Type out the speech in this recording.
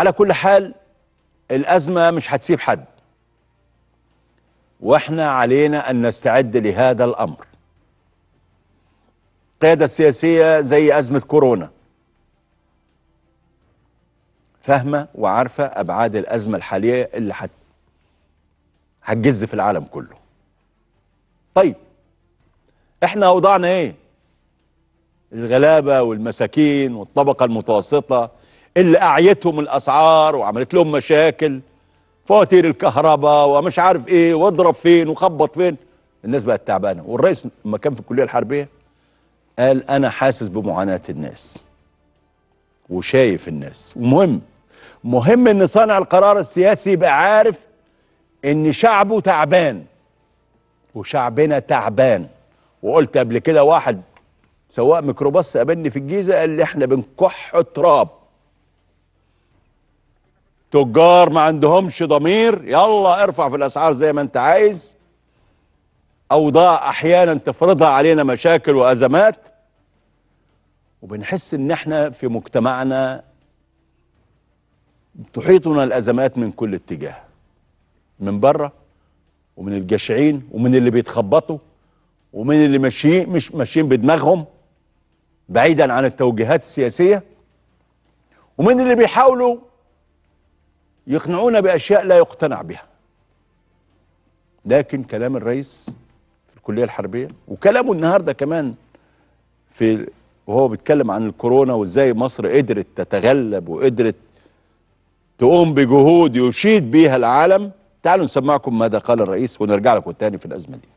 على كل حال الأزمة مش هتسيب حد وإحنا علينا أن نستعد لهذا الأمر القيادة السياسية زي أزمة كورونا فاهمة وعارفة أبعاد الأزمة الحالية اللي حت... هتجز في العالم كله طيب إحنا أوضاعنا إيه الغلابة والمساكين والطبقة المتوسطة اللي أعيتهم الأسعار وعملت لهم مشاكل فواتير الكهرباء ومش عارف إيه واضرب فين وخبط فين الناس بقت تعبانة والرئيس لما كان في الكلية الحربية قال أنا حاسس بمعاناة الناس وشايف الناس ومهم مهم ان صانع القرار السياسي يبقى عارف ان شعبه تعبان وشعبنا تعبان وقلت قبل كده واحد سواق ميكروباص قابلني في الجيزه قال لي احنا بنكح تراب تجار ما عندهمش ضمير يلا ارفع في الاسعار زي ما انت عايز اوضاع احيانا تفرضها علينا مشاكل وازمات وبنحس ان احنا في مجتمعنا تحيطنا الازمات من كل اتجاه من بره ومن الجشعين ومن اللي بيتخبطوا ومن اللي ماشيين مش ماشيين بدماغهم بعيدا عن التوجيهات السياسيه ومن اللي بيحاولوا يقنعونا بأشياء لا يقتنع بها لكن كلام الرئيس في الكلية الحربية وكلامه النهاردة كمان في وهو بيتكلم عن الكورونا وازاي مصر قدرت تتغلب وقدرت تقوم بجهود يشيد بيها العالم تعالوا نسمعكم ماذا قال الرئيس ونرجع لكم تاني في الأزمة دي